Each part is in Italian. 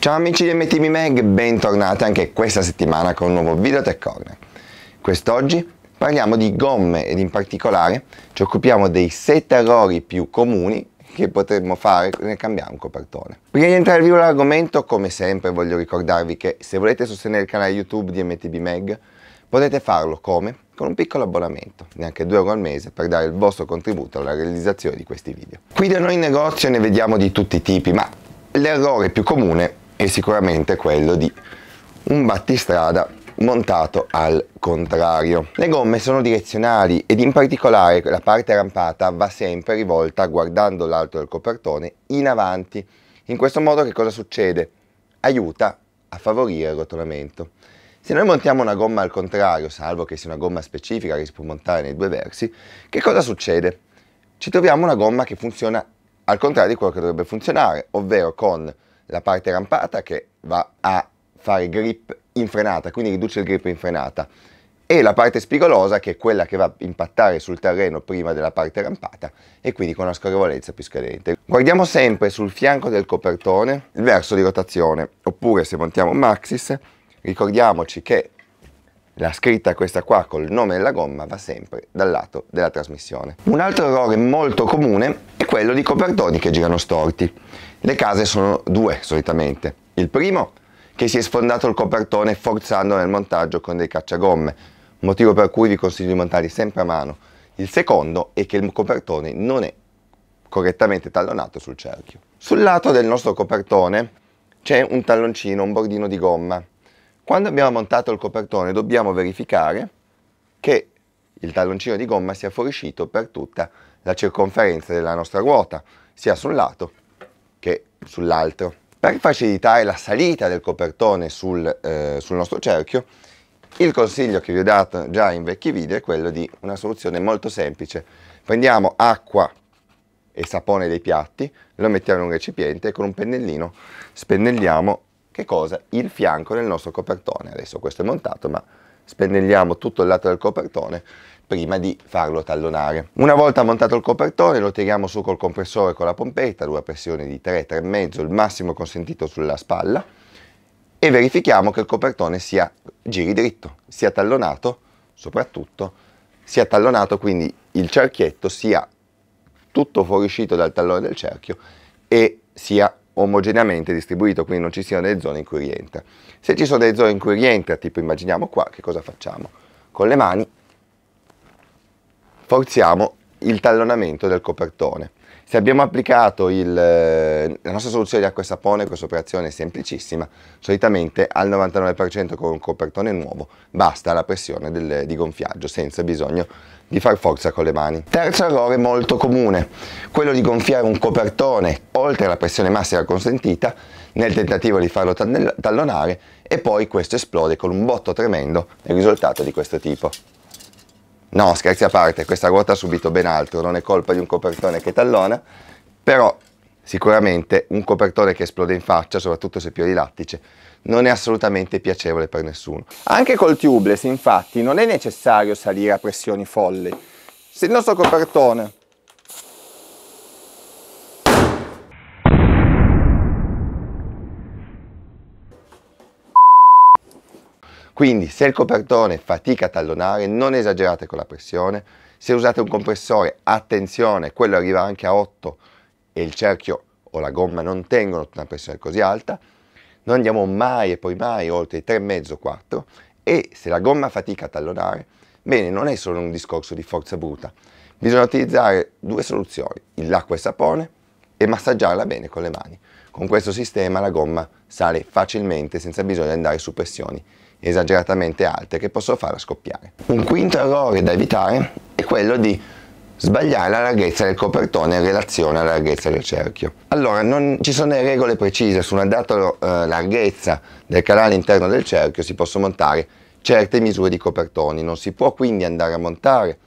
Ciao amici di MTV Mag, bentornati anche questa settimana con un nuovo video Tech Corner. Quest'oggi parliamo di gomme ed in particolare ci occupiamo dei 7 errori più comuni che potremmo fare nel cambiare un copertone. Prima di entrare vivo l'argomento, come sempre voglio ricordarvi che se volete sostenere il canale YouTube di MTB Mag, potete farlo come? Con un piccolo abbonamento, neanche 2 euro al mese, per dare il vostro contributo alla realizzazione di questi video. Qui da noi in negozio ne vediamo di tutti i tipi, ma l'errore più comune è sicuramente quello di un battistrada montato al contrario. Le gomme sono direzionali ed in particolare la parte rampata va sempre rivolta guardando l'alto del copertone in avanti. In questo modo che cosa succede? Aiuta a favorire il rotolamento. Se noi montiamo una gomma al contrario, salvo che sia una gomma specifica che si può montare nei due versi, che cosa succede? Ci troviamo una gomma che funziona al contrario di quello che dovrebbe funzionare, ovvero con la parte rampata che va a fare grip in frenata, quindi riduce il grip in frenata, e la parte spigolosa che è quella che va a impattare sul terreno prima della parte rampata e quindi con una scorrevolezza più scadente. Guardiamo sempre sul fianco del copertone il verso di rotazione, oppure se montiamo un Maxis ricordiamoci che la scritta questa qua col nome della gomma va sempre dal lato della trasmissione. Un altro errore molto comune è quello di copertoni che girano storti. Le case sono due solitamente. Il primo che si è sfondato il copertone forzando nel montaggio con dei cacciagomme, motivo per cui vi consiglio di montarli sempre a mano. Il secondo è che il copertone non è correttamente tallonato sul cerchio. Sul lato del nostro copertone c'è un talloncino, un bordino di gomma quando abbiamo montato il copertone dobbiamo verificare che il talloncino di gomma sia fuoriuscito per tutta la circonferenza della nostra ruota, sia sul lato che sull'altro. Per facilitare la salita del copertone sul, eh, sul nostro cerchio, il consiglio che vi ho dato già in vecchi video è quello di una soluzione molto semplice. Prendiamo acqua e sapone dei piatti, lo mettiamo in un recipiente e con un pennellino spennelliamo che cosa? Il fianco del nostro copertone. Adesso questo è montato, ma spennelliamo tutto il lato del copertone prima di farlo tallonare. Una volta montato il copertone lo tiriamo su col compressore con la pompetta, una pressione di 3, 3,5, il massimo consentito sulla spalla e verifichiamo che il copertone sia giri dritto, sia tallonato, soprattutto sia tallonato, quindi il cerchietto sia tutto fuoriuscito dal tallone del cerchio e sia omogeneamente distribuito, quindi non ci siano delle zone in cui rientra. Se ci sono delle zone in cui rientra, tipo immaginiamo qua, che cosa facciamo? Con le mani forziamo il tallonamento del copertone. Se abbiamo applicato il, eh, la nostra soluzione di acqua e sapone, questa operazione è semplicissima, solitamente al 99% con un copertone nuovo basta la pressione del, di gonfiaggio senza bisogno di far forza con le mani. Terzo errore molto comune, quello di gonfiare un copertone oltre la pressione massima consentita nel tentativo di farlo tallonare e poi questo esplode con un botto tremendo, il risultato di questo tipo. No, scherzi a parte, questa ruota ha subito ben altro, non è colpa di un copertone che tallona, però sicuramente un copertone che esplode in faccia, soprattutto se più di lattice, non è assolutamente piacevole per nessuno. Anche col tubeless, infatti, non è necessario salire a pressioni folli. Se il nostro copertone Quindi se il copertone fatica a tallonare, non esagerate con la pressione. Se usate un compressore, attenzione, quello arriva anche a 8 e il cerchio o la gomma non tengono una pressione così alta. Non andiamo mai e poi mai oltre i 3,5-4 e se la gomma fatica a tallonare, bene, non è solo un discorso di forza bruta. Bisogna utilizzare due soluzioni, l'acqua e il sapone e massaggiarla bene con le mani. Con questo sistema la gomma sale facilmente senza bisogno di andare su pressioni esageratamente alte che possono farla scoppiare. Un quinto errore da evitare è quello di sbagliare la larghezza del copertone in relazione alla larghezza del cerchio. Allora, non ci sono regole precise su una data eh, larghezza del canale interno del cerchio si possono montare certe misure di copertoni, non si può quindi andare a montare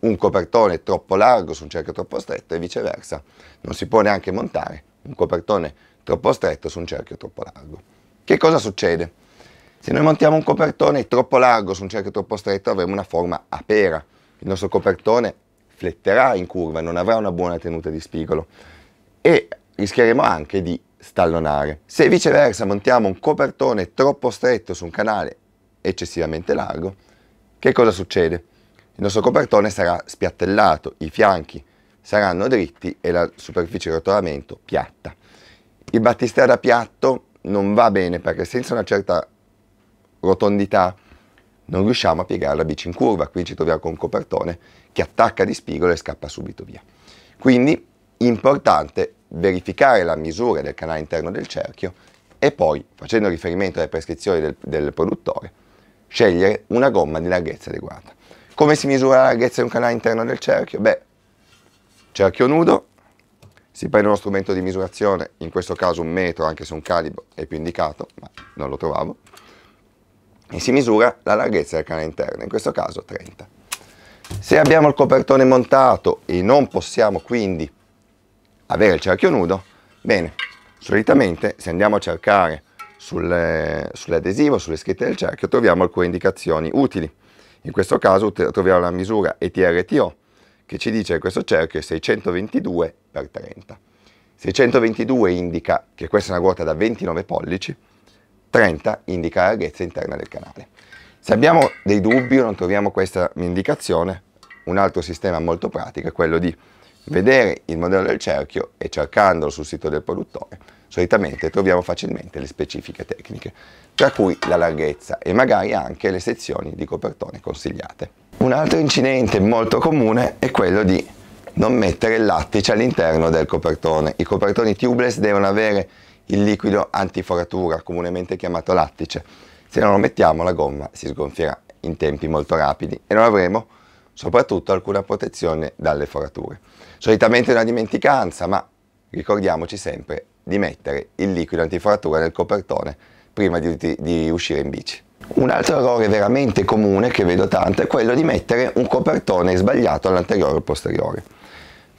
un copertone troppo largo su un cerchio troppo stretto e viceversa, non si può neanche montare un copertone troppo stretto su un cerchio troppo largo. Che cosa succede? Se noi montiamo un copertone troppo largo su un cerchio troppo stretto avremo una forma a pera. Il nostro copertone fletterà in curva, e non avrà una buona tenuta di spigolo e rischieremo anche di stallonare. Se viceversa montiamo un copertone troppo stretto su un canale eccessivamente largo, che cosa succede? Il nostro copertone sarà spiattellato, i fianchi saranno dritti e la superficie di rotolamento piatta. Il battistrada piatto non va bene perché senza una certa rotondità, non riusciamo a piegare la bici in curva, quindi ci troviamo con un copertone che attacca di spigolo e scappa subito via. Quindi importante verificare la misura del canale interno del cerchio e poi, facendo riferimento alle prescrizioni del, del produttore, scegliere una gomma di larghezza adeguata. Come si misura la larghezza di un canale interno del cerchio? Beh, cerchio nudo, si prende uno strumento di misurazione, in questo caso un metro, anche se un calibro è più indicato, ma non lo trovavo, e si misura la larghezza del canale interno, in questo caso 30. Se abbiamo il copertone montato e non possiamo quindi avere il cerchio nudo, bene, solitamente se andiamo a cercare sul, eh, sull'adesivo, sulle scritte del cerchio, troviamo alcune indicazioni utili. In questo caso troviamo la misura ETRTO che ci dice che questo cerchio è 622 x 30. 622 indica che questa è una ruota da 29 pollici, 30 indica la larghezza interna del canale. Se abbiamo dei dubbi o non troviamo questa indicazione, un altro sistema molto pratico è quello di vedere il modello del cerchio e cercandolo sul sito del produttore, solitamente troviamo facilmente le specifiche tecniche, tra cui la larghezza e magari anche le sezioni di copertone consigliate. Un altro incidente molto comune è quello di non mettere il lattice all'interno del copertone. I copertoni tubeless devono avere il liquido antiforatura, comunemente chiamato lattice. Se non lo mettiamo la gomma si sgonfierà in tempi molto rapidi e non avremo soprattutto alcuna protezione dalle forature. Solitamente è una dimenticanza, ma ricordiamoci sempre di mettere il liquido antiforatura nel copertone prima di, di uscire in bici. Un altro errore veramente comune che vedo tanto è quello di mettere un copertone sbagliato all'anteriore o posteriore.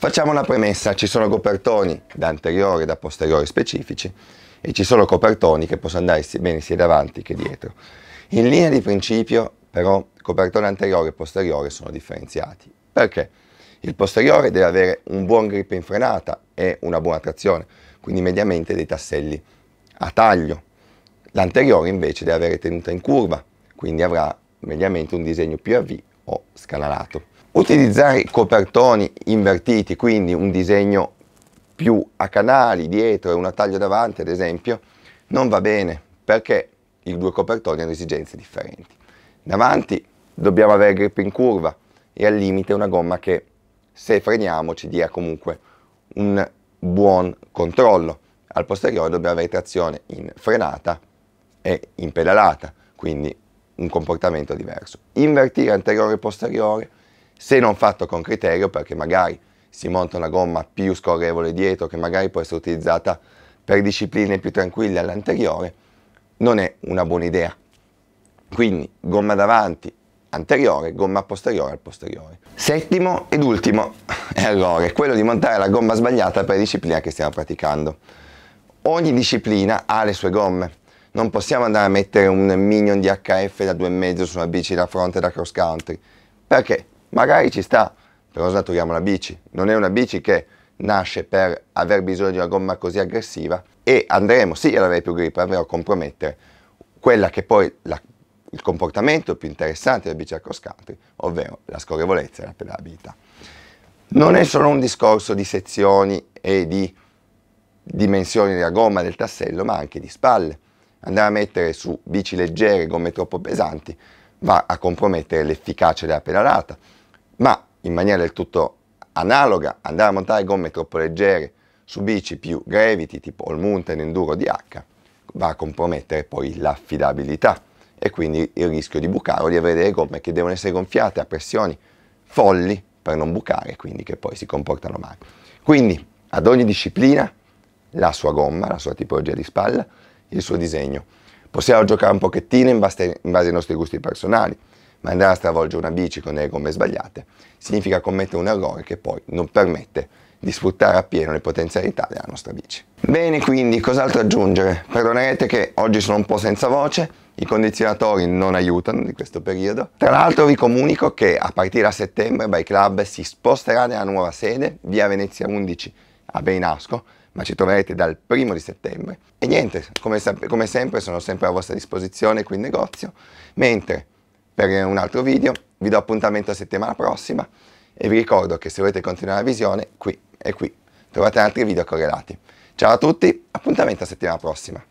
Facciamo una premessa, ci sono copertoni da anteriore e da posteriore specifici e ci sono copertoni che possono andare bene sia davanti che dietro. In linea di principio però copertone anteriore e posteriore sono differenziati. Perché? Il posteriore deve avere un buon grip in frenata e una buona trazione, quindi mediamente dei tasselli a taglio. L'anteriore invece deve avere tenuta in curva, quindi avrà mediamente un disegno più a V o scanalato. Utilizzare copertoni invertiti, quindi un disegno più a canali dietro e una taglia davanti ad esempio, non va bene perché i due copertoni hanno esigenze differenti. Davanti dobbiamo avere grip in curva e al limite una gomma che se freniamo ci dia comunque un buon controllo. Al posteriore dobbiamo avere trazione in frenata e in pedalata, quindi un comportamento diverso. Invertire anteriore e posteriore se non fatto con criterio perché magari si monta una gomma più scorrevole dietro che magari può essere utilizzata per discipline più tranquille all'anteriore, non è una buona idea. Quindi gomma davanti anteriore, gomma posteriore al posteriore. Settimo ed ultimo errore, quello di montare la gomma sbagliata per la disciplina che stiamo praticando. Ogni disciplina ha le sue gomme. Non possiamo andare a mettere un minion di HF da 2,5 su una bici da fronte da cross country. Perché? magari ci sta, però snaturiamo la bici. Non è una bici che nasce per aver bisogno di una gomma così aggressiva e andremo sì ad avere più grip, però a compromettere quella che poi la, il comportamento più interessante della bici a cross country, ovvero la scorrevolezza e la pedalabilità. Non è solo un discorso di sezioni e di dimensioni della gomma, del tassello, ma anche di spalle. Andare a mettere su bici leggere gomme troppo pesanti va a compromettere l'efficacia della pedalata ma in maniera del tutto analoga andare a montare gomme troppo leggere su bici più gravity tipo il mountain enduro DH va a compromettere poi l'affidabilità e quindi il rischio di bucare o di avere delle gomme che devono essere gonfiate a pressioni folli per non bucare quindi che poi si comportano male. Quindi ad ogni disciplina la sua gomma, la sua tipologia di spalla, il suo disegno. Possiamo giocare un pochettino in base, in base ai nostri gusti personali ma andare a stravolgere una bici con le gomme sbagliate significa commettere un errore che poi non permette di sfruttare appieno le potenzialità della nostra bici. Bene, quindi cos'altro aggiungere? Perdonerete che oggi sono un po' senza voce, i condizionatori non aiutano in questo periodo. Tra l'altro vi comunico che a partire da settembre Bike Club si sposterà nella nuova sede, via Venezia 11 a Beinasco, ma ci troverete dal primo di settembre. E niente, come, come sempre sono sempre a vostra disposizione qui in negozio, mentre per un altro video, vi do appuntamento a settimana prossima e vi ricordo che se volete continuare la visione qui e qui trovate altri video correlati. Ciao a tutti, appuntamento a settimana prossima.